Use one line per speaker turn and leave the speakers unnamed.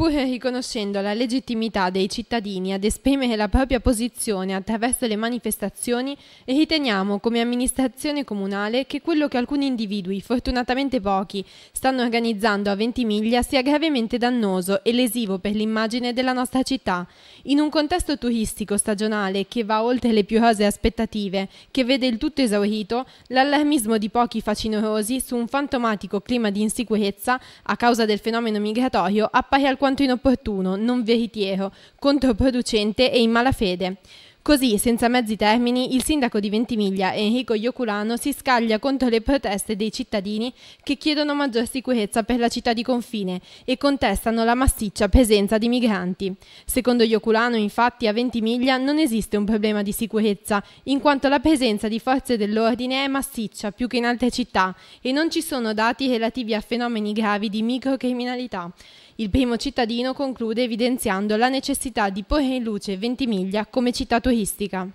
pur riconoscendo la legittimità dei cittadini ad esprimere la propria posizione attraverso le manifestazioni, riteniamo come amministrazione comunale che quello che alcuni individui, fortunatamente pochi, stanno organizzando a Ventimiglia sia gravemente dannoso e lesivo per l'immagine della nostra città. In un contesto turistico stagionale che va oltre le più rose aspettative, che vede il tutto esaurito, l'allarmismo di pochi facinorosi su un fantomatico clima di insicurezza a causa del fenomeno migratorio appare alquanto quanto inopportuno, non veritiero, controproducente e in malafede. Così, senza mezzi termini, il sindaco di Ventimiglia, Enrico Ioculano, si scaglia contro le proteste dei cittadini che chiedono maggior sicurezza per la città di confine e contestano la massiccia presenza di migranti. Secondo Ioculano, infatti, a Ventimiglia non esiste un problema di sicurezza, in quanto la presenza di forze dell'ordine è massiccia più che in altre città e non ci sono dati relativi a fenomeni gravi di microcriminalità. Il primo cittadino conclude evidenziando la necessità di porre in luce Ventimiglia come città turistica.